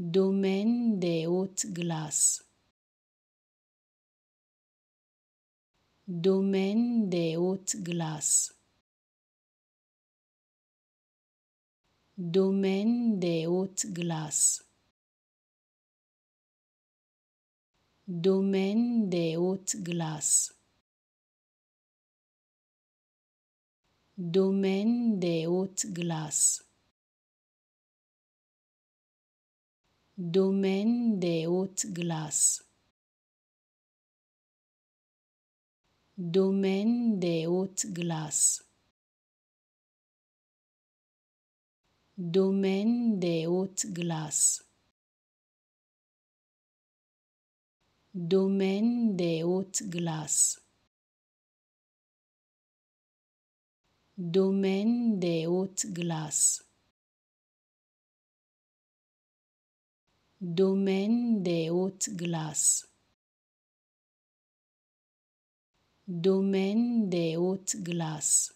Dommen deòt gla Dommenn deòt gla Dommenn deòt gla Dommenn deòt gla Dommenn deòt gla. Dommen deòt gla Dommenn deòt gla Dommenn deòt gla Dommenn deòt gla Dommenn deòt gla. Domaine des hautes glaces. Domaine des hautes glaces.